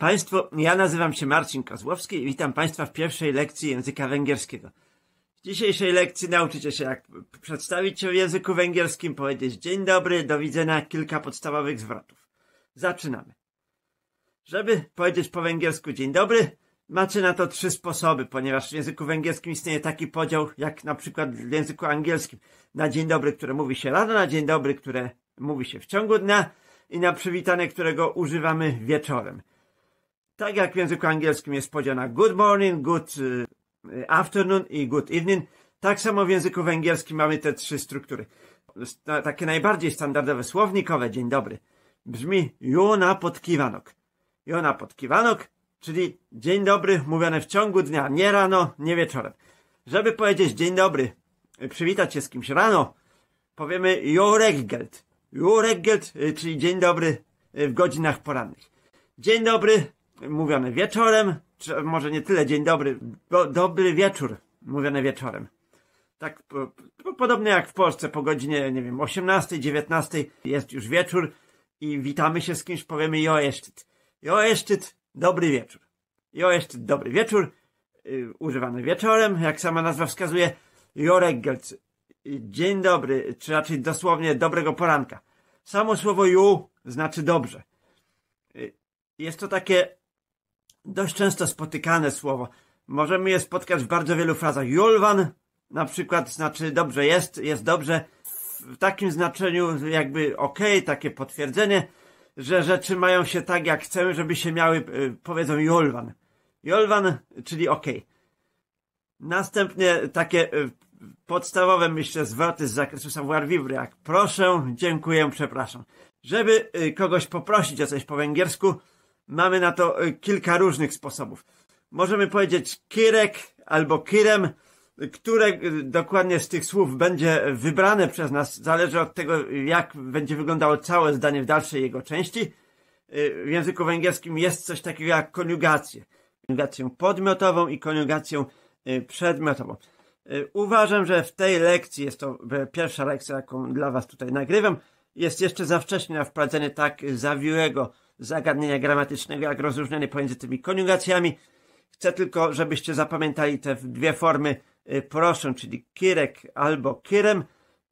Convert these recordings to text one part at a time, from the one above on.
Państwo, ja nazywam się Marcin Kozłowski i witam Państwa w pierwszej lekcji języka węgierskiego. W dzisiejszej lekcji nauczycie się, jak przedstawić się w języku węgierskim, powiedzieć dzień dobry, do widzenia, kilka podstawowych zwrotów. Zaczynamy. Żeby powiedzieć po węgiersku dzień dobry, macie na to trzy sposoby, ponieważ w języku węgierskim istnieje taki podział, jak na przykład w języku angielskim. Na dzień dobry, które mówi się rano, na dzień dobry, które mówi się w ciągu dnia i na przywitanie, którego używamy wieczorem. Tak jak w języku angielskim jest podziana good morning, good e, afternoon i good evening, tak samo w języku węgierskim mamy te trzy struktury. Takie najbardziej standardowe słownikowe, dzień dobry, brzmi Jona podkiwanok. Jona podkiwanok, czyli dzień dobry mówione w ciągu dnia, nie rano, nie wieczorem. Żeby powiedzieć dzień dobry, e, przywitać się z kimś rano, powiemy Joreggelt. Joreggelt, e, czyli dzień dobry w godzinach porannych. Dzień dobry mówione wieczorem, czy może nie tyle dzień dobry, bo dobry wieczór mówione wieczorem. Tak po, po, podobnie jak w Polsce po godzinie, nie wiem, 18, 19 jest już wieczór i witamy się z kimś, powiemy joeszczyt. Joeszczyt, dobry wieczór. Joeszczyt, dobry wieczór. Y, używany wieczorem, jak sama nazwa wskazuje, joreggelc. Dzień dobry, czy raczej dosłownie dobrego poranka. Samo słowo ju znaczy dobrze. Y, jest to takie dość często spotykane słowo. Możemy je spotkać w bardzo wielu frazach. Julwan na przykład znaczy dobrze jest, jest dobrze. W takim znaczeniu jakby ok, takie potwierdzenie, że rzeczy mają się tak jak chcemy, żeby się miały, e, powiedzą Julwan. Julwan, czyli ok. Następnie takie e, podstawowe, myślę, zwroty z zakresu savoir vivre, jak proszę, dziękuję, przepraszam. Żeby e, kogoś poprosić o coś po węgiersku, Mamy na to y, kilka różnych sposobów. Możemy powiedzieć kirek albo kirem, które y, dokładnie z tych słów będzie wybrane przez nas, zależy od tego, jak będzie wyglądało całe zdanie w dalszej jego części. Y, w języku węgierskim jest coś takiego jak koniugację. Koniugację podmiotową i koniugację przedmiotową. Uważam, że w tej lekcji, jest to pierwsza lekcja, jaką dla Was tutaj nagrywam, jest jeszcze za wcześnie na wprowadzenie tak zawiłego zagadnienia gramatycznego, jak rozróżnienie pomiędzy tymi koniugacjami. Chcę tylko, żebyście zapamiętali te dwie formy y, proszę, czyli kirek albo kirem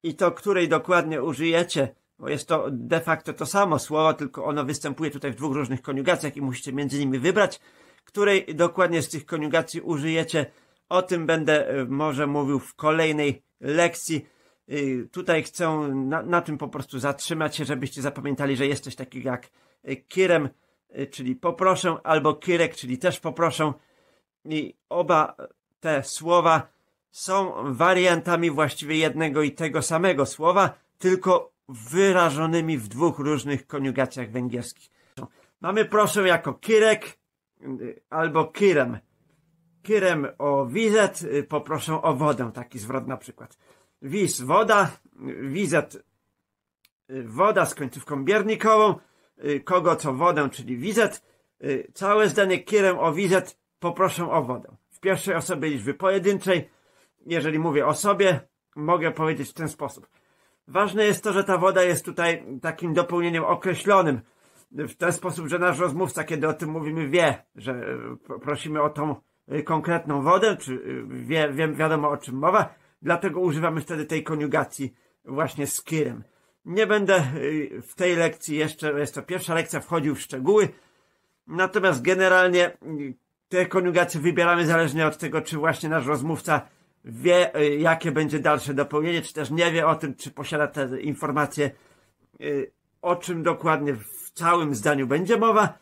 i to, której dokładnie użyjecie, bo jest to de facto to samo słowo, tylko ono występuje tutaj w dwóch różnych koniugacjach i musicie między nimi wybrać, której dokładnie z tych koniugacji użyjecie. O tym będę y, może mówił w kolejnej lekcji. Y, tutaj chcę na, na tym po prostu zatrzymać się, żebyście zapamiętali, że jest coś takiego jak Y, kirem, y, czyli poproszę, albo kirek, czyli też poproszę. I oba te słowa są wariantami właściwie jednego i tego samego słowa, tylko wyrażonymi w dwóch różnych koniugacjach węgierskich. Mamy proszę jako kirek y, albo kirem. Kirem o wizet, poproszę o wodę, taki zwrot na przykład. Wiz woda, wizet woda z końcówką biernikową, Y, kogo co wodę, czyli wizet. Y, całe zdanie kierem o wizet poproszę o wodę. W pierwszej osobie liczby pojedynczej, jeżeli mówię o sobie, mogę powiedzieć w ten sposób. Ważne jest to, że ta woda jest tutaj takim dopełnieniem określonym. W ten sposób, że nasz rozmówca, kiedy o tym mówimy, wie, że y, prosimy o tą konkretną wodę, czy wie, wiadomo o czym mowa, dlatego używamy wtedy tej koniugacji właśnie z kirem. Nie będę y, w tej lekcji jeszcze, jest to pierwsza lekcja, wchodził w szczegóły. Natomiast generalnie y, te koniugacje wybieramy zależnie od tego, czy właśnie nasz rozmówca wie, y, jakie będzie dalsze dopełnienie, czy też nie wie o tym, czy posiada te informacje, o czym dokładnie w całym zdaniu będzie mowa,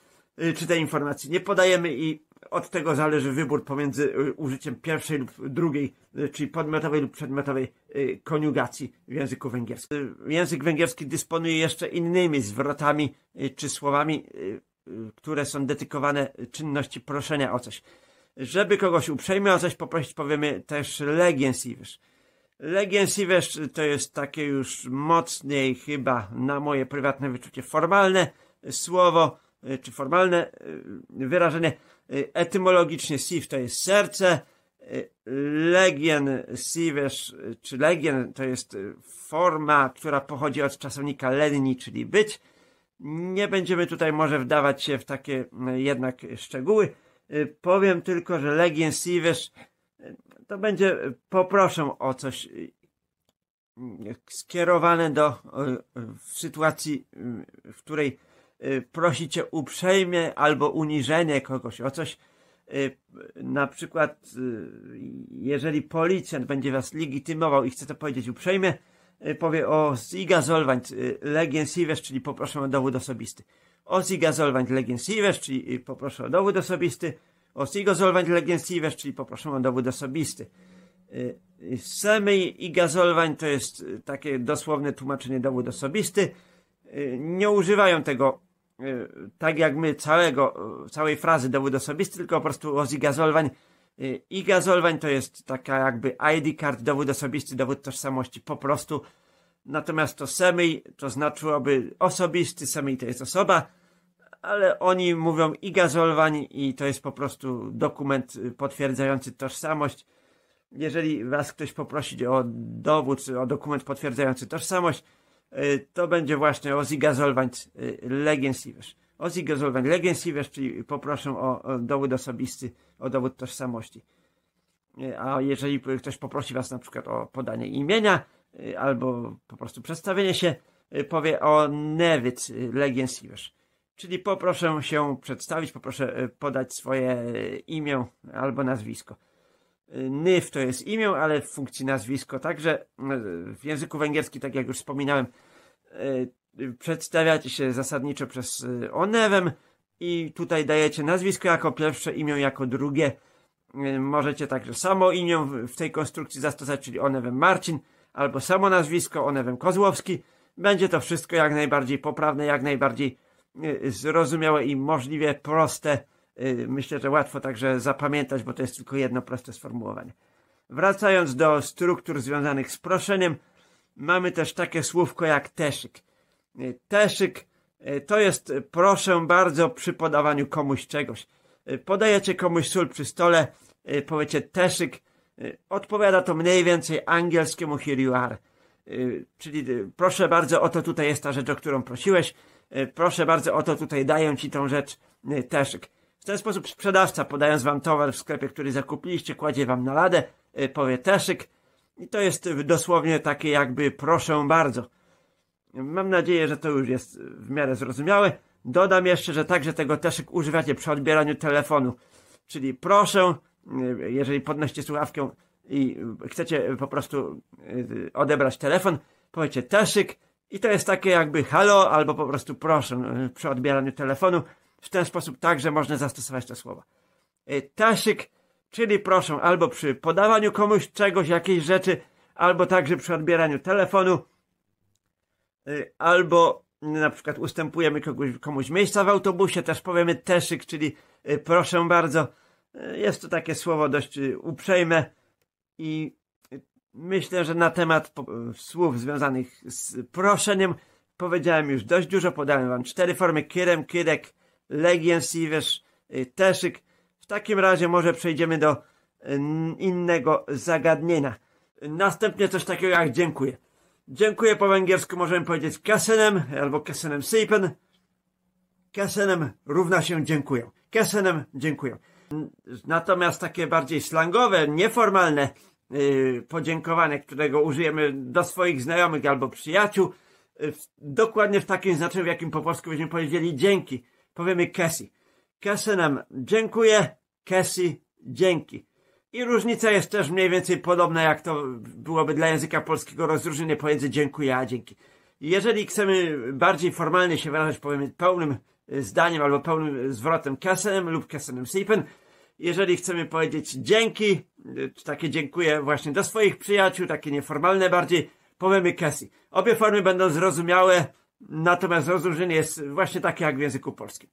czy tej informacji nie podajemy i od tego zależy wybór pomiędzy y, użyciem pierwszej lub drugiej, y, czyli podmiotowej lub przedmiotowej y, koniugacji w języku węgierskim. Język węgierski dysponuje jeszcze innymi zwrotami czy słowami, które są dedykowane czynności proszenia o coś. Żeby kogoś uprzejmie o coś poprosić, powiemy też legiensiwisz. Legiensiwisz to jest takie już mocniej chyba na moje prywatne wyczucie formalne słowo, E, czy formalne e, wyrażenie. E, etymologicznie siv to jest serce, legien siwesz, czy legien to jest forma, która pochodzi od czasownika lenni, czyli być. Nie będziemy tutaj może wdawać się w takie jednak szczegóły. Powiem tylko, że legien siwesz to będzie, poproszę o coś skierowane do w sytuacji, w której Y, prosi cię uprzejmie albo uniżenie kogoś o coś. Y, na przykład, y, jeżeli policjant będzie was legitymował i chce to powiedzieć uprzejmie, powie o Ziga Solvant czyli poproszę o dowód osobisty. O Ziga Solvant czyli poproszę o dowód osobisty. O Ziga Solvant czyli poproszę o dowód osobisty. Semy i gazolwań to jest takie dosłowne tłumaczenie dowód osobisty. Nie używają tego Y, tak jak my całego, całej frazy dowód osobisty, tylko po prostu OZI Gazolwań y, i Gazolwań to jest taka jakby ID card, dowód osobisty, dowód tożsamości po prostu. Natomiast to semi to znaczyłoby osobisty, semi to jest osoba, ale oni mówią i Gazolwań i to jest po prostu dokument y, potwierdzający tożsamość. Jeżeli was ktoś poprosi o dowód, o dokument potwierdzający tożsamość, E, to będzie właśnie Ozzy Gazolwańc e, Legensiewicz. Ozzy Gazolwańc Legensiewicz, czyli poproszę o, dowód osobisty, o dowód tożsamości. E, a jeżeli ktoś poprosi was na przykład o podanie imienia albo po prostu przedstawienie się, powie o Newyt Legensiewicz. Czyli poproszę się przedstawić, poproszę podać swoje imię albo nazwisko. Nyf to jest imię, ale w funkcji nazwisko. Także w języku węgierskim, tak jak już wspominałem, E, przedstawiacie się zasadniczo przez e, Onewem i tutaj dajecie nazwisko jako pierwsze, imię jako drugie. E, możecie także samo imię w tej konstrukcji zastosować, czyli Onewem Marcin, albo samo nazwisko Onewem Kozłowski. Będzie to wszystko jak najbardziej poprawne, jak najbardziej zrozumiałe i możliwie proste. Myślę, że łatwo także zapamiętać, bo to jest tylko jedno proste sformułowanie. Wracając do struktur związanych z proszeniem, mamy też takie słówko jak teszyk. Y, teszyk y, to jest y, proszę bardzo przy podawaniu komuś czegoś. Podajecie komuś sól przy stole, powiecie teszyk, odpowiada to mniej więcej angielskiemu here you are. Czyli proszę bardzo, oto tutaj jest ta rzecz, o którą prosiłeś, proszę bardzo, oto tutaj daję ci tą rzecz, teszyk. W ten sposób sprzedawca, podając wam towar w sklepie, który zakupiliście, kładzie wam na ladę, powie teszyk, i to jest dosłownie takie jakby proszę bardzo. Mam nadzieję, że to już jest w miarę zrozumiałe. Dodam jeszcze, że także tego teszyk używacie przy odbieraniu telefonu. Czyli proszę, jeżeli podnoście słuchawkę i chcecie po prostu y, odebrać telefon, powiecie teszyk i to jest takie jakby halo albo po prostu proszę y, przy odbieraniu telefonu. W ten sposób także można zastosować te słowa. Y, teszyk Czyli proszę albo przy podawaniu komuś czegoś, jakiejś rzeczy, albo także przy odbieraniu telefonu, y, albo na przykład ustępujemy kogoś, komuś miejsca w autobusie, też powiemy teszyk, czyli y, proszę bardzo. Y, jest to takie słowo dość uprzejme i myślę, że na temat słów związanych z proszeniem powiedziałem już dość dużo. Podałem wam cztery formy: kirem, kirek, legien, siwiesz, teszyk. W takim razie może przejdziemy do mm, innego zagadnienia. Następnie coś takiego jak dziękuję. Dziękuję po węgiersku możemy powiedzieć kesenem albo kesenem sypen. Kesenem równa się dziękuję. Kesenem dziękuję. Natomiast takie bardziej slangowe, nieformalne yy, podziękowanie, którego użyjemy do swoich znajomych albo przyjaciół, yy, dokładnie w takim znaczeniu, w jakim po polsku byśmy powiedzieli dzięki. Powiemy kesi. Cassie nam dziękuję, Cassie dzięki. I różnica jest też mniej więcej podobna, jak to byłoby dla języka polskiego rozróżnienie pomiędzy dziękuję a dzięki. Jeżeli chcemy bardziej formalnie się wyrażać, powiemy pełnym e, zdaniem albo pełnym zwrotem Kesenem lub Kesenem sipen. Jeżeli chcemy powiedzieć dzięki, e, czy takie dziękuję właśnie do swoich przyjaciół, takie nieformalne bardziej, powiemy kesi. Obie formy będą zrozumiałe, natomiast rozróżnienie jest właśnie takie jak w języku polskim.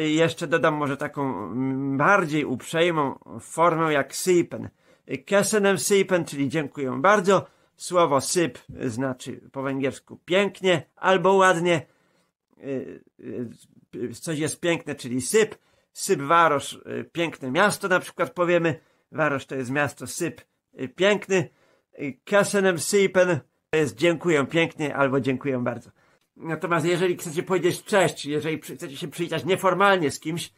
Y, jeszcze dodam może taką mm, bardziej uprzejmą formę jak sypen. Y, kesenem sypen, czyli dziękuję bardzo. Słowo syp znaczy po węgiersku pięknie albo ładnie. Y, coś jest piękne, czyli syp. Syp Warosz, piękne miasto na przykład powiemy. Warosz to jest miasto, syp piękny. Kesenem sypen to jest dziękuję pięknie albo dziękuję bardzo. Natomiast jeżeli chcecie powiedzieć cześć, jeżeli chcecie się przywitać nieformalnie z kimś,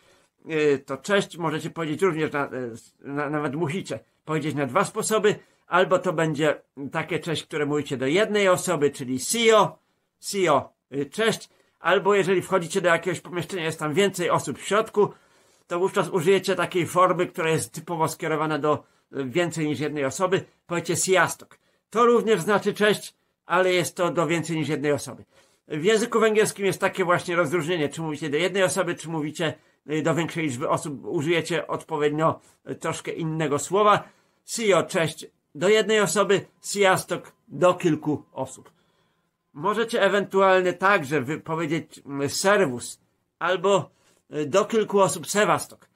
y, to cześć możecie powiedzieć również, na, y, na, nawet musicie powiedzieć na dwa sposoby. Albo to będzie takie cześć, które mówicie do jednej osoby, czyli CEO, CEO, y, cześć. Albo jeżeli wchodzicie do jakiegoś pomieszczenia, jest tam więcej osób w środku, to wówczas użyjecie takiej formy, która jest typowo skierowana do więcej niż jednej osoby. Powiecie siastok. To również znaczy cześć, ale jest to do więcej niż jednej osoby. W języku węgierskim jest takie właśnie rozróżnienie, czy mówicie do jednej osoby, czy mówicie y, do większej liczby osób, użyjecie odpowiednio y, troszkę innego słowa. Sio, cześć, do jednej osoby, siastok, do kilku osób. Możecie ewentualnie także powiedzieć y, serwus albo do kilku osób sewastok.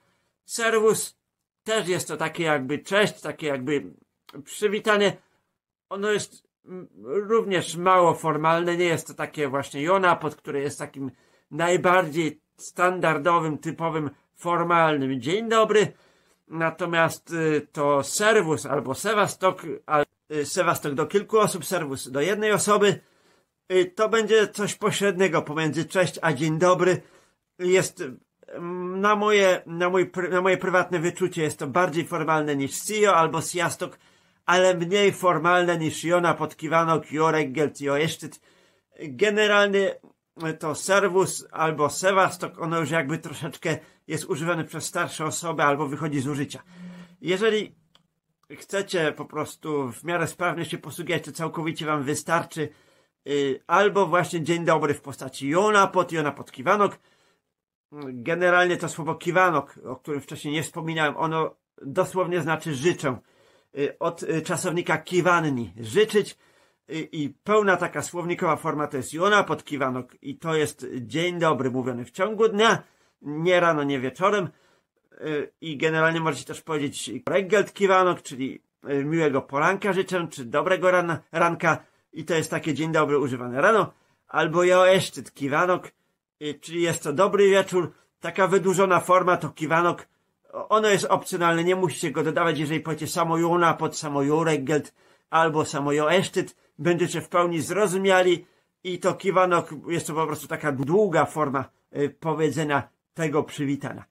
Serwus też jest to takie jakby cześć, takie jakby przywitanie. Ono jest również mało formalne, nie jest to takie właśnie Jona, pod które jest takim najbardziej standardowym, typowym, formalnym dzień dobry. Natomiast y, to serwus albo Sewastok, y, Sewastok do kilku osób, serwus do jednej osoby. Y, to będzie coś pośredniego pomiędzy cześć a dzień dobry. Jest mm, na moje, na, mój, na moje prywatne wyczucie jest to bardziej formalne niż CEO albo Siastok ale mniej formalne niż Jona podkiwano Kiorek Geltio Generalnie e, to serwus albo sevastok ono już jakby troszeczkę jest używane przez starsze osoby albo wychodzi z użycia. Jeżeli chcecie po prostu w miarę sprawnie się posługiwać, to całkowicie wam wystarczy y, albo właśnie dzień dobry w postaci Jona pod, Jona pod kiwanok. Generalnie to słowo kiwanok, o którym wcześniej nie wspominałem, ono dosłownie znaczy życzę. Y, od y, czasownika kiwanni, życzyć y, i pełna taka słownikowa forma to jest juna pod kiwanok i to jest dzień dobry mówiony w ciągu dnia, nie rano, nie wieczorem i generalnie możecie też powiedzieć regelt kiwanok, czyli miłego poranka życzę, czy dobrego rana, ranka i to jest takie dzień dobry używane rano, albo joeszczyt kiwanok, czyli jest to dobry wieczór, taka wydłużona forma to kiwanok ono jest opcjonalne, nie musicie go dodawać, jeżeli powiecie samojona pod samojuregelt albo samojoesztyt, będziecie w pełni zrozumiali i to kiwanok jest to po prostu taka długa forma y, powiedzenia tego przywitania.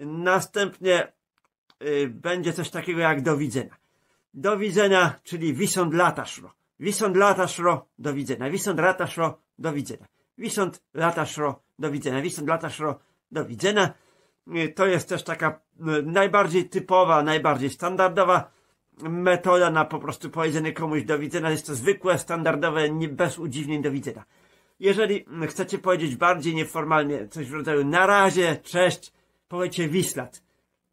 Następnie y, będzie coś takiego jak do widzenia. Do widzenia, czyli wisąd lataszro. Wisąd lataszro, do widzenia. Wisąd lataszro, do widzenia. Wisąd lataszro, do widzenia. Wisąd lataszro, do widzenia. Y, to jest też taka y, najbardziej typowa, najbardziej standardowa metoda na po prostu powiedzenie komuś do widzenia. Jest to zwykłe, standardowe, nie, bez udziwnień do widzenia. Jeżeli mm, chcecie powiedzieć bardziej nieformalnie coś w rodzaju na razie, cześć, powiecie wislat.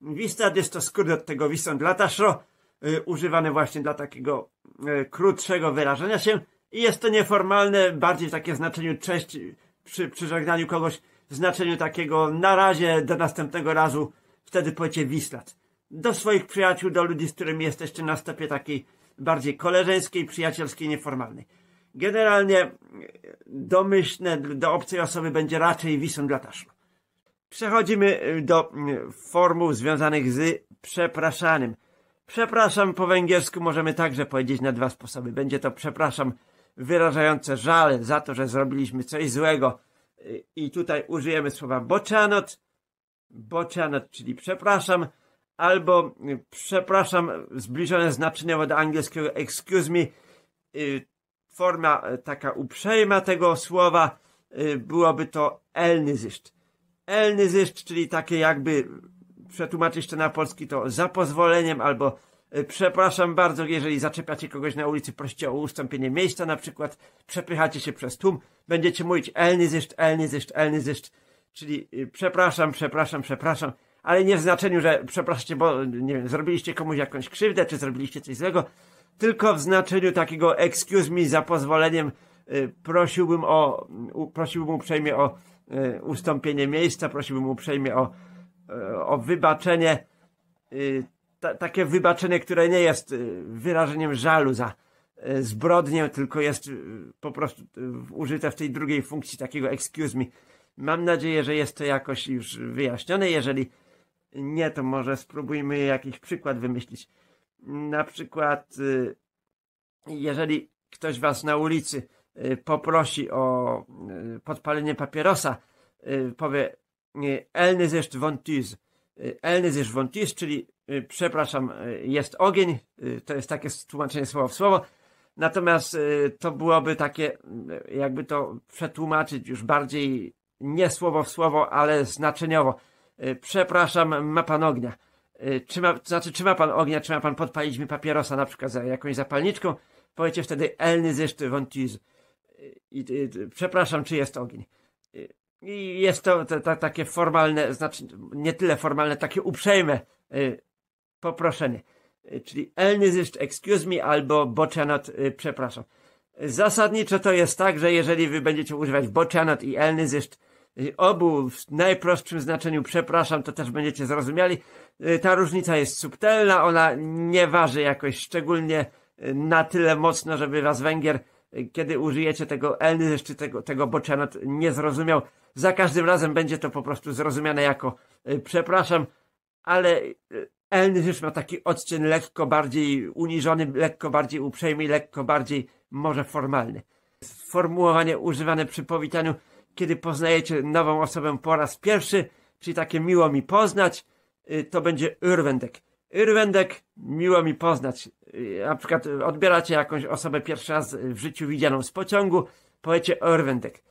Wislat jest to skrót od tego wisąd lataszo, y, używany właśnie dla takiego krótszego wyrażenia się i jest to nieformalne, bardziej takie takim znaczeniu cześć przy, przy żegnaniu kogoś, w znaczeniu takiego na razie do następnego razu, wtedy powiecie Wislac. Do swoich przyjaciół, do ludzi, z którymi jesteście na stopie takiej bardziej koleżeńskiej, przyjacielskiej, nieformalnej. Generalnie domyślne do obcej osoby będzie raczej wisą dla taszlu. Przechodzimy y, do y, formuł związanych z przepraszaniem. Przepraszam po węgiersku możemy także powiedzieć na dwa sposoby. Będzie to przepraszam wyrażające żal za to, że zrobiliśmy coś złego, i tutaj użyjemy słowa bocianot, bocianot, czyli przepraszam, albo y, przepraszam, zbliżone znaczenie do angielskiego excuse me, y, forma y, taka uprzejma tego słowa, byłoby to elnyzyszt. Elnyzyszt, czyli takie jakby przetłumaczyć to na polski to za pozwoleniem albo E, przepraszam bardzo, jeżeli zaczepiacie kogoś na ulicy, prosicie o ustąpienie miejsca na przykład, przepychacie się przez tłum, będziecie mówić elny zyszt, elny czyli e, przepraszam, przepraszam, przepraszam, ale nie w znaczeniu, że przepraszcie, bo nie wiem, zrobiliście komuś jakąś krzywdę, czy zrobiliście coś złego, tylko w znaczeniu takiego excuse me za pozwoleniem e, prosiłbym o, prosiłbym uprzejmie o ustąpienie miejsca, prosiłbym uprzejmie o, o wybaczenie takie wybaczenie, które nie jest y, wyrażeniem żalu za y, zbrodnię, tylko jest y, po prostu użyte w tej drugiej funkcji takiego excuse me. Mam nadzieję, że jest to jakoś już wyjaśnione. Jeżeli nie, to może spróbujmy jakiś przykład wymyślić. Na przykład, jeżeli ktoś was na ulicy poprosi o podpalenie papierosa, powie elny zeszt wątus. Elny zeszt wątus, czyli Y, przepraszam, y, jest ogień, y, to jest takie tłumaczenie słowo w słowo. Natomiast to byłoby takie, jakby to przetłumaczyć już bardziej nie słowo w słowo, ale znaczeniowo. Przepraszam, ma pan ognia. Czy ma, znaczy, czy ma pan ognia, czy ma pan podpalić mi papierosa na przykład za jakąś zapalniczką? Powiecie wtedy elny zeszty wątiz. I, i, przepraszam, czy jest ogień. I jest to, to, to takie formalne, znaczy nie tyle formalne, takie uprzejme poproszenie. Y, czyli elny excuse me albo bocianot y, przepraszam. Zasadniczo to jest tak, że jeżeli wy będziecie używać bocianot i elny obu w najprostszym znaczeniu przepraszam, to też będziecie zrozumiali. Y, ta różnica jest subtelna, ona nie waży jakoś szczególnie na tyle mocno, żeby was Węgier, kiedy użyjecie tego elny czy tego, tego bocianot nie zrozumiał. Za każdym razem będzie to po prostu zrozumiane jako przepraszam, ale Elnysz ma taki odczyn lekko bardziej uniżony, lekko bardziej uprzejmy i lekko bardziej może formalny. Sformułowanie używane przy powitaniu, kiedy poznajecie nową osobę po raz pierwszy, czyli takie miło mi poznać, y, to będzie Urwendek. Urwendek, miło mi poznać. Y, na przykład odbieracie jakąś osobę pierwszy raz w życiu widzianą z pociągu, powiecie Urwendek.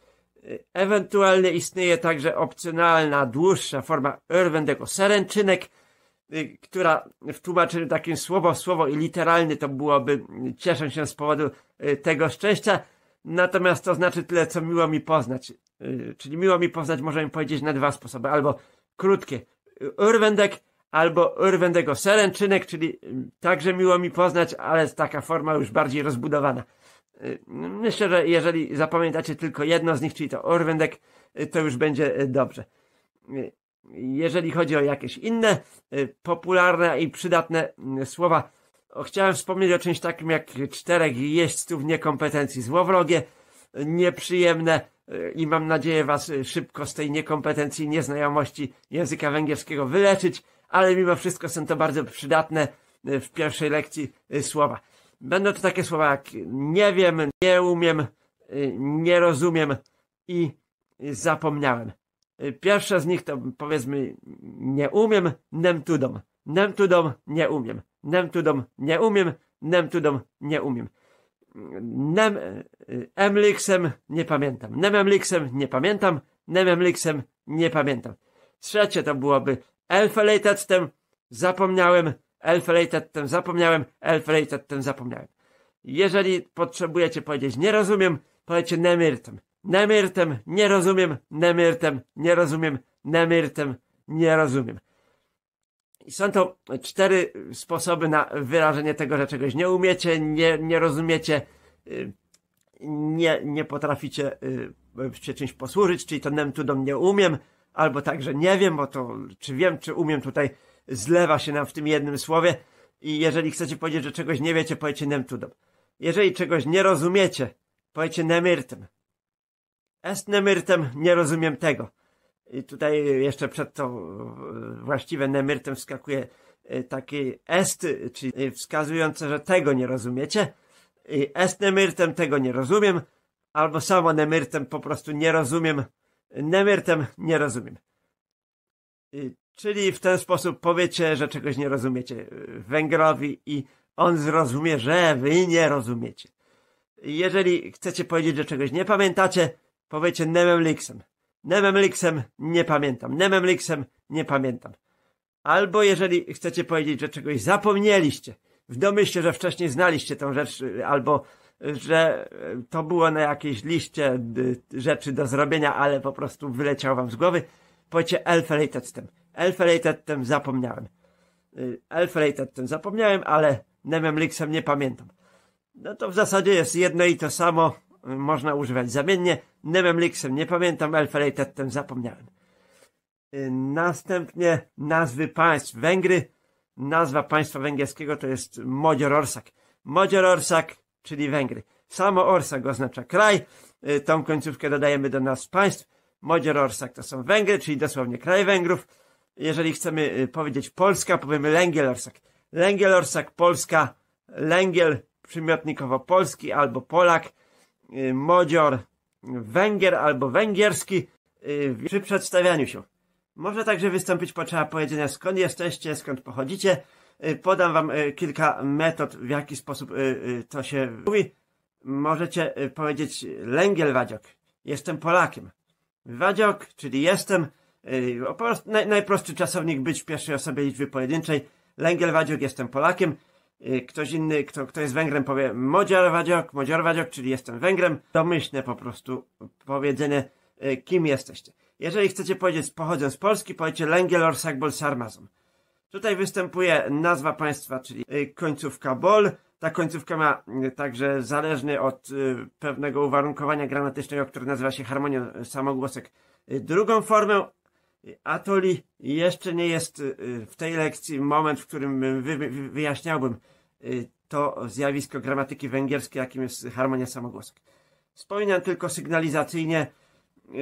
Y, ewentualnie istnieje także opcjonalna, dłuższa forma Urwendek o Y, która w tłumaczeniu takim słowo w słowo i literalny to byłoby y, cieszę się z powodu y, tego szczęścia, natomiast to znaczy tyle, co miło mi poznać. Czyli miło mi poznać możemy powiedzieć na dwa sposoby, albo krótkie urwendek, albo urwendego seręczynek, czyli także miło mi poznać, ale taka forma już bardziej rozbudowana. Myślę, że jeżeli zapamiętacie tylko jedno z nich, czyli to urwendek, to już będzie dobrze jeżeli chodzi o jakieś inne y, popularne i przydatne y, słowa, chciałem wspomnieć o czymś takim jak czterech jeźdźców niekompetencji złowrogie, nieprzyjemne y, i mam nadzieję was szybko z tej niekompetencji, nieznajomości języka węgierskiego wyleczyć, ale mimo wszystko są to bardzo przydatne w pierwszej lekcji słowa. Będą to takie słowa jak nie wiem, nie umiem, nie rozumiem i zapomniałem. Y, Pierwsza z nich to powiedzmy nie umiem, nem tudom. Nem tudom, nie umiem. Nem tudom, nie umiem. Nem tudom, nie umiem. Nem y, emliksem nie pamiętam. Nem emliksem nie pamiętam. Nem emliksem nie pamiętam. Trzecie to byłoby elfelejtettem zapomniałem, elfelejtettem zapomniałem, elfelejtettem zapomniałem. Jeżeli potrzebujecie powiedzieć nie rozumiem, powiecie nemirtem. Nemirtem, nie rozumiem, Nemirtem, nie rozumiem, Nemirtem, nie rozumiem. I są to cztery sposoby na wyrażenie tego, że czegoś nie umiecie, nie, nie rozumiecie, y, nie, nie potraficie y, się czymś posłużyć, czyli to nem tu nie umiem, albo także nie wiem, bo to czy wiem, czy umiem tutaj zlewa się nam w tym jednym słowie i jeżeli chcecie powiedzieć, że czegoś nie wiecie, powiecie nem tudom. Jeżeli czegoś nie rozumiecie, powiecie nemirtem. Esnemyrtem nie rozumiem tego. I tutaj jeszcze przed to właściwe nemyrtem wskakuje y, taki est, czyli wskazujące, że tego nie rozumiecie. I est nemyrtem tego nie rozumiem, albo samo nemyrtem po prostu nie rozumiem. Nemyrtem nie rozumiem. I, y, czyli w ten sposób powiecie, że czegoś nie rozumiecie y, Węgrowi i on zrozumie, że wy nie rozumiecie. Jeżeli chcecie powiedzieć, że czegoś nie pamiętacie, Powiecie Nememliksem. Nememliksem nie pamiętam. Nememliksem nie pamiętam. Albo jeżeli chcecie powiedzieć, że czegoś zapomnieliście, w domyśle, że wcześniej znaliście tą rzecz, albo że to było na jakiejś liście y, rzeczy do zrobienia, ale po prostu wyleciało wam z głowy, powiecie Elfelated tym. zapomniałem. Y, elfelated zapomniałem, ale Nememliksem nie pamiętam. No to w zasadzie jest jedno i to samo można używać zamiennie. Nevem Lixem nie pamiętam, Elferated ten zapomniałem. Y, następnie nazwy państw Węgry. Nazwa państwa węgierskiego to jest Modziororsak. Orsak, czyli Węgry. Samo Orsak oznacza kraj. Y, tą końcówkę dodajemy do nazw państw. Orsak to są Węgry, czyli dosłownie kraj Węgrów. Jeżeli chcemy y, powiedzieć Polska, powiemy Lęgiel Orsak, Polska, Lęgiel, przymiotnikowo Polski albo Polak Y, Modzior Węgier albo Węgierski y, przy przedstawianiu się. Może także wystąpić potrzeba powiedzenia skąd jesteście, skąd pochodzicie. Y, podam wam kilka metod, w jaki sposób to się mówi. Możecie powiedzieć Lęgiel Wadziok. Jestem Polakiem. Wadziok, czyli jestem. najprostszy czasownik być w pierwszej osobie liczby pojedynczej. Lęgiel Wadziok, jestem Polakiem. Y, ktoś inny, kto, kto jest Węgrem, powie Modziar Wadziok, Modziar Wadziok, czyli jestem Węgrem, domyślne po prostu powiedzenie, y, kim jesteście. Jeżeli chcecie powiedzieć, pochodzę z Polski, powiecie Lęgiel Orsagbol Sarmazum. Tutaj występuje nazwa państwa, czyli y, końcówka bol. Ta końcówka ma także zależny od pewnego uwarunkowania gramatycznego, które nazywa się harmonią samogłosek, drugą formę, Atoli jeszcze nie jest y, y, w tej lekcji moment, w którym wyjaśniałbym y, to zjawisko gramatyki węgierskiej, jakim jest harmonia samogłoska. Wspominam tylko sygnalizacyjnie,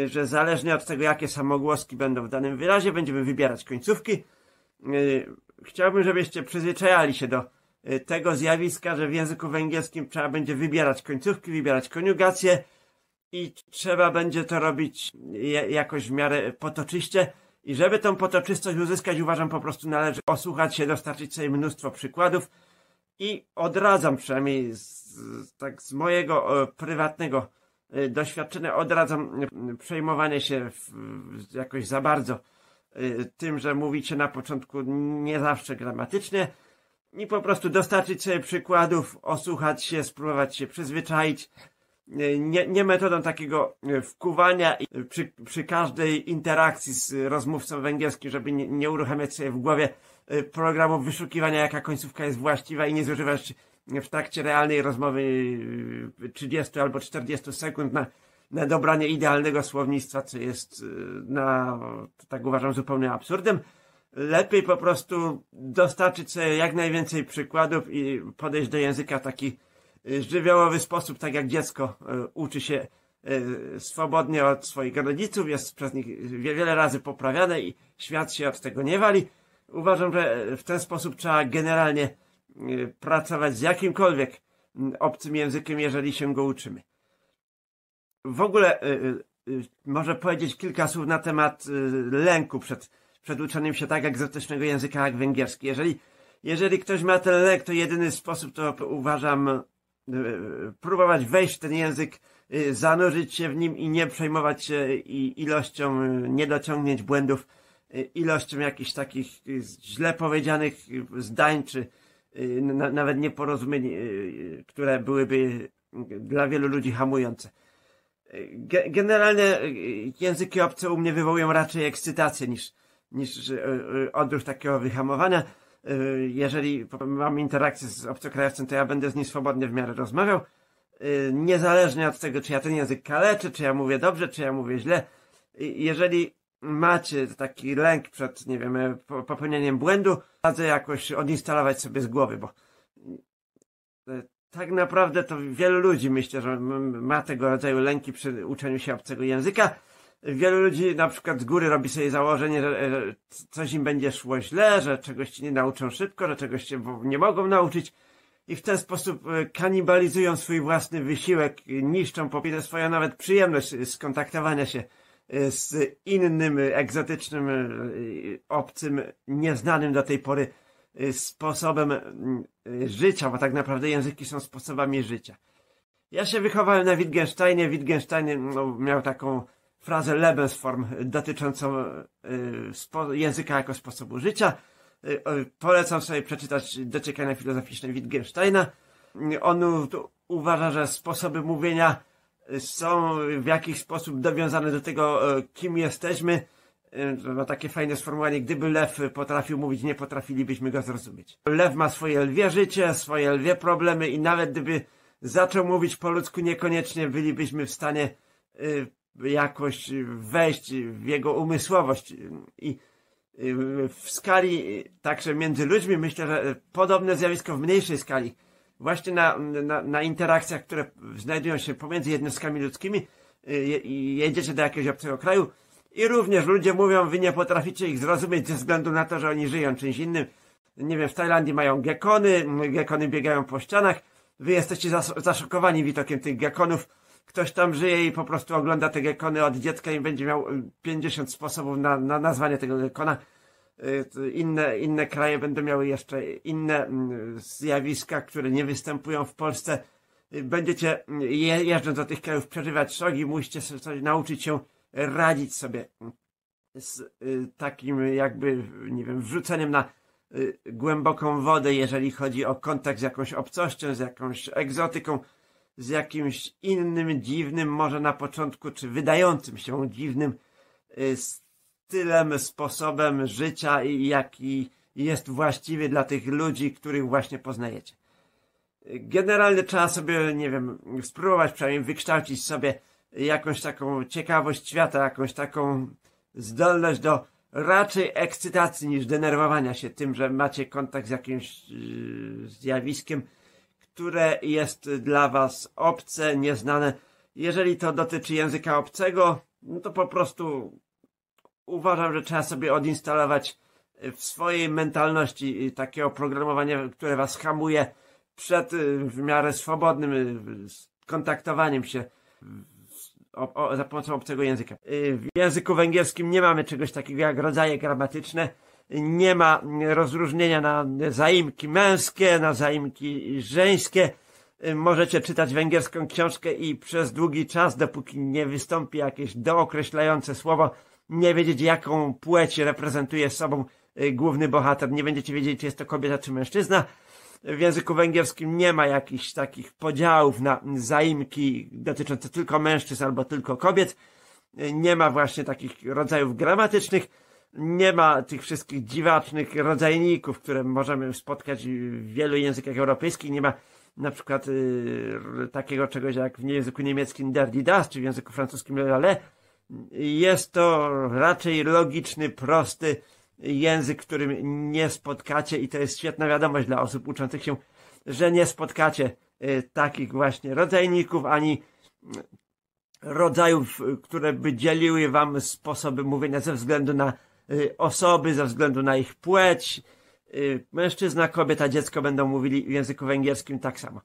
że zależnie od tego, jakie samogłoski będą w danym wyrazie, będziemy wybierać końcówki. Chciałbym, żebyście przyzwyczajali się do tego zjawiska, że w języku węgierskim trzeba będzie wybierać końcówki, wybierać koniugacje, i trzeba będzie to robić jakoś w miarę potoczyście. I żeby tą potoczystość uzyskać, uważam po prostu należy osłuchać się, dostarczyć sobie mnóstwo przykładów i odradzam przynajmniej z, tak z mojego e, prywatnego e, doświadczenia, odradzam przejmowanie się w, jakoś za bardzo e, tym, że mówicie na początku nie zawsze gramatycznie i po prostu dostarczyć sobie przykładów, osłuchać się, spróbować się przyzwyczaić, E, nie, nie metodą takiego e, wkuwania e, przy, przy każdej interakcji z rozmówcą węgierskim, żeby nie, nie uruchamiać sobie w głowie programu wyszukiwania, jaka końcówka jest właściwa i nie zużywać w trakcie realnej rozmowy 30 albo 40 sekund na, na dobranie idealnego słownictwa, co jest na, tak uważam, zupełnie absurdem. Lepiej po prostu dostarczyć sobie jak najwięcej przykładów i podejść do języka taki Y, żywiołowy sposób, tak jak dziecko y, uczy się y, swobodnie od swoich rodziców, jest przez nich wiele razy poprawiane i świat się od tego nie wali. Uważam, że w ten sposób trzeba generalnie pracować z jakimkolwiek mm, obcym językiem, jeżeli się go uczymy. W ogóle może powiedzieć kilka słów na temat lęku przed, przed uczeniem się tak egzotycznego języka jak węgierski. Jeżeli, jeżeli ktoś ma ten lęk, to jedyny sposób to uważam Y, próbować wejść w ten język, y, zanurzyć się w nim i nie przejmować się y, ilością niedociągnięć, błędów, ilością jakichś takich źle powiedzianych zdań, czy nawet nieporozumień, które byłyby dla wielu ludzi hamujące. Generalnie języki obce u mnie wywołują raczej ekscytację niż, niż odruch takiego wyhamowania. Y, jeżeli mam interakcję z obcokrajowcem, to ja będę z nim swobodnie w miarę rozmawiał, y, niezależnie od tego, czy ja ten język kaleczę, czy ja mówię dobrze, czy ja mówię źle. Y, jeżeli macie taki lęk przed, nie wiem, e, popełnieniem błędu, radzę jakoś odinstalować sobie z głowy, bo tak naprawdę to wielu ludzi myślę, że ma tego rodzaju lęki przy uczeniu się obcego języka. Wielu ludzi na przykład z góry robi sobie założenie, że, coś im będzie szło źle, że czegoś ci nie nauczą szybko, że czegoś się nie mogą nauczyć i w ten sposób e, kanibalizują swój własny wysiłek, e, niszczą popiedę swoją nawet przyjemność skontaktowania się e, z innym, egzotycznym, obcym, nieznanym do tej pory sposobem mm, życia, bo tak naprawdę języki są sposobami życia. Ja się wychowałem na Wittgensteinie. Wittgenstein mm, no, miał taką frazę Lebensform dotyczącą e, języka jako sposobu życia. E, polecam sobie przeczytać dociekania filozoficzne Wittgensteina. On uważa, że sposoby mówienia e, są w jakiś sposób dowiązane do tego, kim jesteśmy. Ma takie fajne sformułowanie, gdyby lew potrafił mówić, nie potrafilibyśmy go zrozumieć. Lew ma swoje lwie życie, swoje lwie problemy i nawet gdyby zaczął mówić po ludzku, niekoniecznie bylibyśmy w stanie jakoś wejść w jego umysłowość i y, w skali także między ludźmi myślę, że podobne zjawisko w mniejszej skali właśnie na, na, na interakcjach, które znajdują się pomiędzy jednostkami ludzkimi y, jedziecie do jakiegoś obcego kraju i również ludzie mówią, wy nie potraficie ich zrozumieć ze względu na to, że oni żyją czymś innym. Nie wiem, w Tajlandii mają gekony, gekony biegają po ścianach, wy jesteście zaszokowani widokiem tych gekonów, ktoś tam żyje i po prostu ogląda te gekony od dziecka i będzie miał 50 y, sposobów na, na nazwanie tego gekona. Y, inne, inne kraje będą miały jeszcze inne mm, zjawiska, które nie występują w Polsce. Y, będziecie jeżdżąc do tych krajów przeżywać szogi, musicie coś nauczyć się radzić sobie z takim jakby, nie wiem, wrzuceniem na głęboką wodę, jeżeli chodzi o kontakt z jakąś obcością, z jakąś egzotyką z jakimś innym, dziwnym, może na początku, czy wydającym się dziwnym y, stylem, sposobem życia, jaki jest właściwy dla tych ludzi, których właśnie poznajecie. Generalnie trzeba sobie, nie wiem, spróbować przynajmniej wykształcić sobie jakąś taką ciekawość świata, jakąś taką zdolność do raczej ekscytacji niż denerwowania się tym, że macie kontakt z jakimś y, zjawiskiem, które jest dla Was obce, nieznane. Jeżeli to dotyczy języka obcego, no to po prostu uważam, że trzeba sobie odinstalować e, w swojej mentalności e, takie oprogramowanie, które Was hamuje przed e, w miarę swobodnym kontaktowaniem się o, o, za pomocą obcego języka. W języku węgierskim nie mamy czegoś takiego jak rodzaje gramatyczne nie ma rozróżnienia na zaimki męskie, na zaimki żeńskie. Możecie czytać węgierską książkę i przez długi czas, dopóki nie wystąpi jakieś dookreślające słowo, nie wiedzieć jaką płeć reprezentuje sobą y, główny bohater. Nie będziecie wiedzieć, czy jest to kobieta, czy mężczyzna. W języku węgierskim nie ma jakichś takich podziałów na zaimki dotyczące tylko mężczyzn albo tylko kobiet. Y, nie ma właśnie takich rodzajów gramatycznych nie ma tych wszystkich dziwacznych rodzajników, które możemy spotkać w wielu językach europejskich. Nie ma na przykład y, takiego czegoś jak w języku niemieckim der die das, czy w języku francuskim le ale jest to raczej logiczny, prosty język, którym nie spotkacie i to jest świetna wiadomość dla osób uczących się, że nie spotkacie y, takich właśnie rodzajników ani rodzajów, które by dzieliły wam sposoby mówienia ze względu na Y, osoby ze względu na ich płeć. Y, mężczyzna, kobieta, dziecko będą mówili w języku węgierskim tak samo.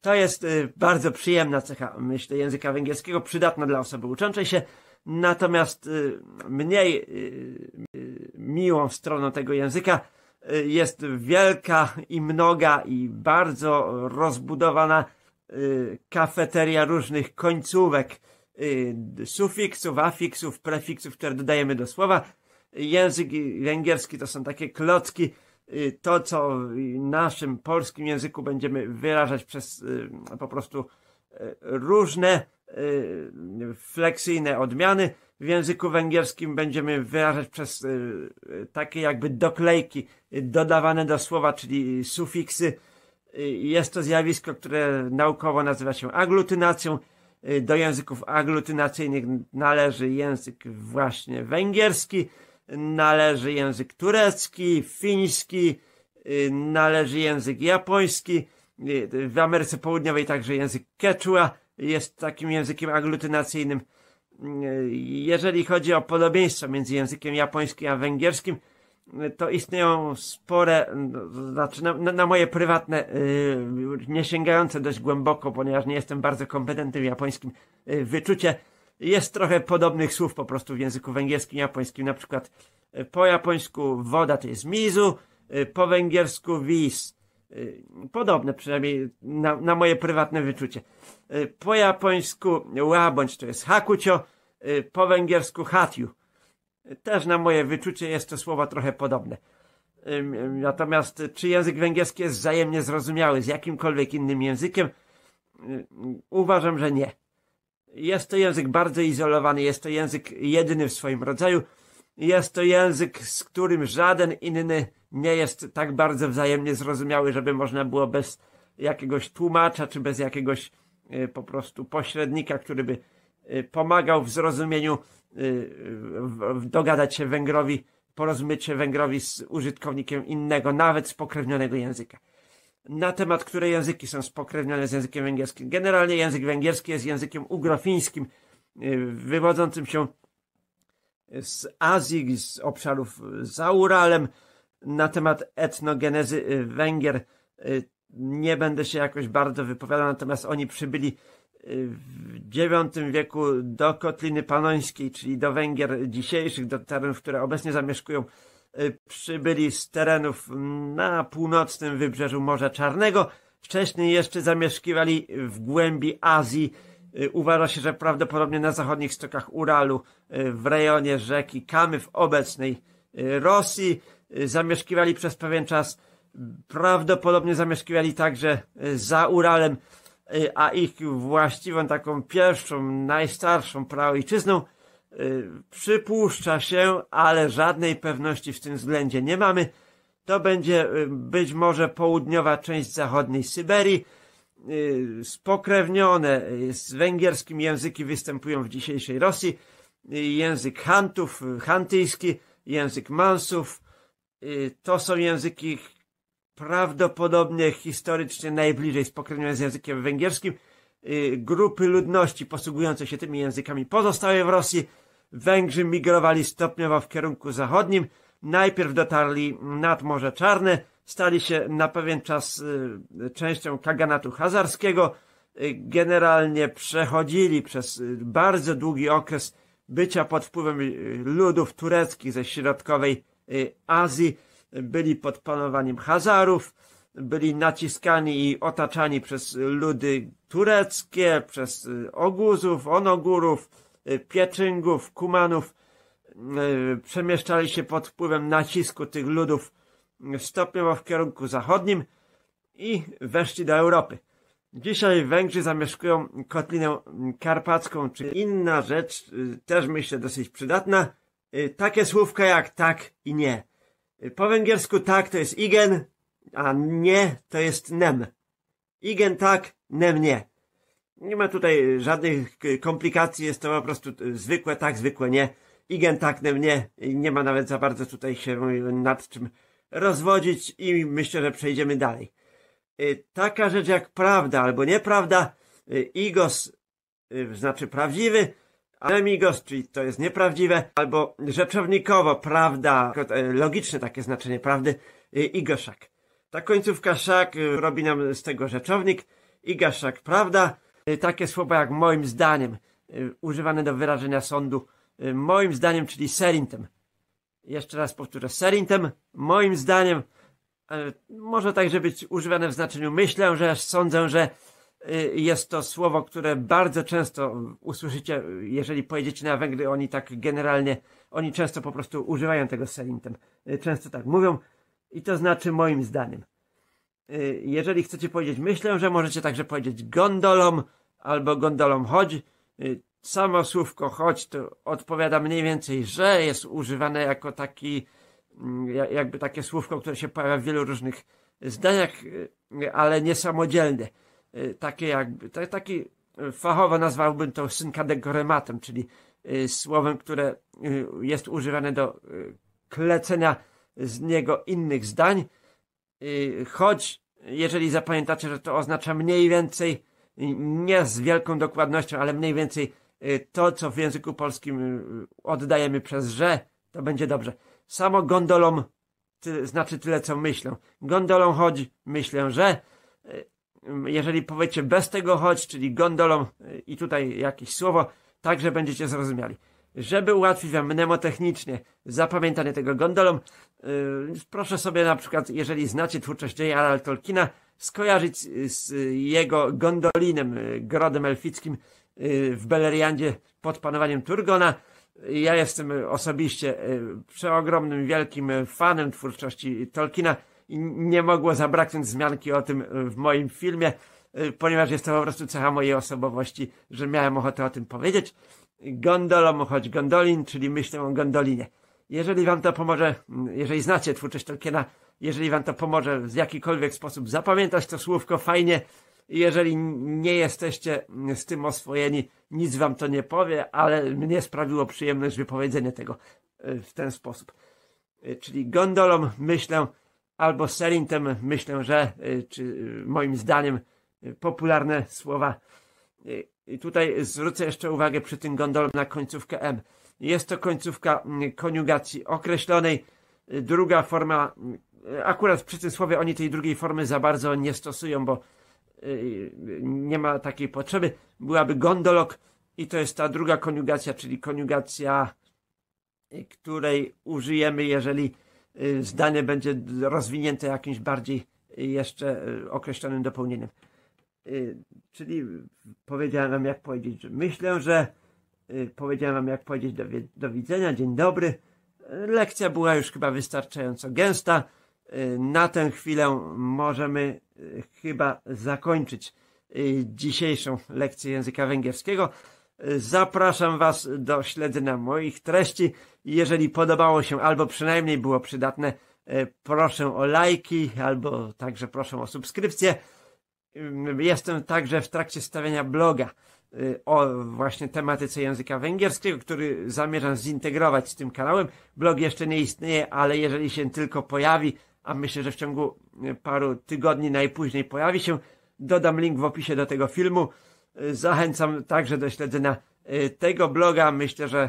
To jest y, bardzo przyjemna cecha, myślę, języka węgierskiego, przydatna dla osoby uczącej się. Natomiast mniej miłą stroną tego języka jest wielka i mnoga i bardzo rozbudowana kafeteria różnych końcówek, sufiksów, afiksów, prefiksów, które dodajemy do słowa Język węgierski to są takie klocki, y, to co w naszym polskim języku będziemy wyrażać przez y, po prostu y, różne fleksyjne odmiany w języku węgierskim będziemy wyrażać przez takie jakby doklejki dodawane do słowa, czyli sufiksy. Jest to zjawisko, które naukowo nazywa się aglutynacją. Do języków aglutynacyjnych należy język właśnie węgierski należy język turecki, fiński, y, należy język japoński, y, w Ameryce Południowej także język quechua jest takim językiem aglutynacyjnym. Y, jeżeli chodzi o podobieństwo między językiem japońskim a węgierskim, to istnieją spore, znaczy na, na moje prywatne, nie sięgające dość głęboko, ponieważ nie jestem bardzo kompetentny w japońskim wyczucie, jest trochę podobnych słów po prostu w języku węgierskim, japońskim. Na przykład e, po japońsku woda to jest mizu, e, po węgiersku wis. E, podobne przynajmniej na, na moje prywatne wyczucie. Po japońsku łabądź to jest hakucio, po węgiersku hatiu. Też na moje wyczucie jest to słowa trochę podobne. Natomiast czy język węgierski jest wzajemnie zrozumiały z jakimkolwiek innym językiem? Uważam, że nie. Jest to język bardzo izolowany, jest to język jedyny w swoim rodzaju. Jest to język, z którym żaden inny nie jest tak bardzo wzajemnie zrozumiały, żeby można było bez jakiegoś tłumacza czy bez jakiegoś y, po prostu pośrednika, który by y, pomagał w zrozumieniu, y, dogadać się Węgrowi, porozumieć się Węgrowi z użytkownikiem innego, nawet spokrewnionego języka na temat, które języki są spokrewnione z językiem węgierskim. Generalnie język węgierski jest językiem ugrofińskim, y, wywodzącym się z Azji, z obszarów za Uralem. Na temat etnogenezy y, Węgier y, nie będę się jakoś bardzo wypowiadał, natomiast oni przybyli w IX wieku do Kotliny Panońskiej, czyli do Węgier dzisiejszych, do terenów, które obecnie zamieszkują Y, przybyli z terenów na północnym wybrzeżu Morza Czarnego. Wcześniej jeszcze zamieszkiwali w głębi Azji. Y, uważa się, że prawdopodobnie na zachodnich stokach Uralu, y, w rejonie rzeki Kamy w obecnej Rosji. Zamieszkiwali przez pewien czas, prawdopodobnie zamieszkiwali także za Uralem, a ich właściwą taką pierwszą, najstarszą praojczyzną Y, przypuszcza się, ale żadnej pewności w tym względzie nie mamy. To będzie y, być może południowa część zachodniej Syberii. Y, spokrewnione z węgierskim języki występują w dzisiejszej Rosji. Język Hantów, hantyjski, język Mansów. To są języki prawdopodobnie historycznie najbliżej spokrewnione z językiem węgierskim. Grupy ludności posługujące się tymi językami pozostały w Rosji Węgrzy migrowali stopniowo w kierunku zachodnim. Najpierw dotarli nad Morze Czarne, stali się na pewien czas y, częścią kaganatu hazarskiego. Y, generalnie przechodzili przez y, bardzo długi okres bycia pod wpływem ludów tureckich ze środkowej Azji. Byli pod panowaniem Hazarów, byli naciskani i otaczani przez ludy tureckie, przez Oguzów, Onogurów, Y, pieczyngów, Kumanów y, przemieszczali się pod wpływem nacisku tych ludów stopniowo w kierunku zachodnim i weszli do Europy. Dzisiaj Węgrzy zamieszkują Kotlinę Karpacką, czy inna rzecz, y, też myślę dosyć przydatna. Takie słówka jak tak i nie. Po węgiersku tak to jest igen, a nie to jest nem. Igen tak, nem nie. Nie ma tutaj żadnych y, komplikacji, jest to po prostu y, zwykłe tak, zwykłe nie. Igen tak, nem nie. Nie ma nawet za bardzo tutaj się nad czym rozwodzić i myślę, że przejdziemy dalej. Y, taka rzecz jak prawda albo nieprawda, igos znaczy prawdziwy, migos, czyli to jest nieprawdziwe, albo rzeczownikowo prawda, logiczne takie znaczenie prawdy, igoszak. Ta końcówka szak robi nam z tego rzeczownik, igaszak prawda, Y, takie słowa jak moim zdaniem, y, używane do wyrażenia sądu, y, moim zdaniem, czyli serintem. Jeszcze raz powtórzę, serintem, moim zdaniem, może także być używane w znaczeniu myślę, że sądzę, że jest to słowo, które bardzo często usłyszycie, jeżeli pojedziecie na Węgry, oni tak generalnie, oni często po prostu używają tego serintem. Często tak mówią i to znaczy moim zdaniem. Y, jeżeli chcecie powiedzieć myślę, że możecie także powiedzieć gondolom albo gondolom chodź. Y, samo słówko chodź to odpowiada mniej więcej, że jest używane jako taki, mm, jakby takie słówko, które się pojawia w wielu różnych zdaniach, y, ale niesamodzielne. Takie jakby, taki fachowo nazwałbym to synkadegorematem, czyli słowem, które jest używane do klecenia z niego innych zdań. Y, choć jeżeli zapamiętacie, że to oznacza mniej więcej, y, nie z wielką dokładnością, ale mniej więcej y, to, co w języku polskim oddajemy przez że, to będzie dobrze. Samo gondolą ty, znaczy tyle, co myślę. Gondolą chodź, myślę, że. Jeżeli powiecie bez tego chodź, czyli gondolą i tutaj jakieś słowo, także będziecie zrozumiali żeby ułatwić wam mnemotechnicznie zapamiętanie tego gondolą, y, proszę sobie na przykład, jeżeli znacie twórczość J.R.R. Tolkiena, skojarzyć y, z jego gondolinem, y, grodem elfickim w Beleriandzie pod panowaniem Turgona. Ja jestem osobiście przeogromnym, wielkim fanem twórczości Tolkiena i nie mogło zabraknąć zmianki o tym w moim filmie, ponieważ jest to po prostu cecha mojej osobowości, że miałem ochotę o tym powiedzieć. Gondolom, choć gondolin, czyli myślę o gondolinie. Jeżeli wam to pomoże, jeżeli znacie twórczość Tolkiena, jeżeli wam to pomoże w jakikolwiek sposób zapamiętać to słówko fajnie, jeżeli nie jesteście z tym oswojeni, nic wam to nie powie, ale mnie sprawiło przyjemność wypowiedzenie tego e, w ten sposób. E, czyli gondolą myślę, albo serintem myślę, że, e, czy moim zdaniem popularne słowa i tutaj zwrócę jeszcze uwagę przy tym gondolom na końcówkę M. Jest to końcówka mm, koniugacji określonej. Druga forma, mm, akurat przy tym słowie oni tej drugiej formy za bardzo nie stosują, bo y, nie ma takiej potrzeby. Byłaby gondolok i to jest ta druga koniugacja, czyli koniugacja, y, której użyjemy, jeżeli y, zdanie będzie rozwinięte jakimś bardziej jeszcze określonym dopełnieniem. Y, czyli powiedziałem nam jak powiedzieć, że myślę, że y, powiedziałem wam jak powiedzieć do, do widzenia, dzień dobry. Lekcja była już chyba wystarczająco gęsta. Y, na tę chwilę możemy chyba zakończyć dzisiejszą lekcję języka węgierskiego. Zapraszam Was do śledzenia moich treści. Jeżeli podobało się albo przynajmniej było przydatne, proszę o lajki albo także proszę o subskrypcję. Jestem także w trakcie stawiania bloga y, o właśnie tematyce języka węgierskiego, który zamierzam zintegrować z tym kanałem. Blog jeszcze nie istnieje, ale jeżeli się tylko pojawi, a myślę, że w ciągu y, paru tygodni najpóźniej pojawi się, dodam link w opisie do tego filmu. Y, zachęcam także do śledzenia tego bloga. Myślę, że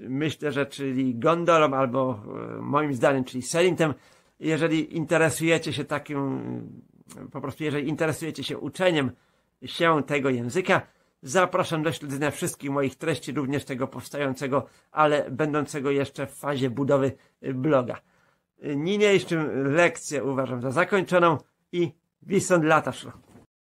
myślę, że czyli gondolą albo moim zdaniem, czyli Selintem. Jeżeli interesujecie się takim po prostu jeżeli interesujecie się uczeniem się tego języka, zapraszam do śledzenia wszystkich moich treści, również tego powstającego, ale będącego jeszcze w fazie budowy bloga. Niniejszym lekcję uważam za zakończoną i Wisson szło.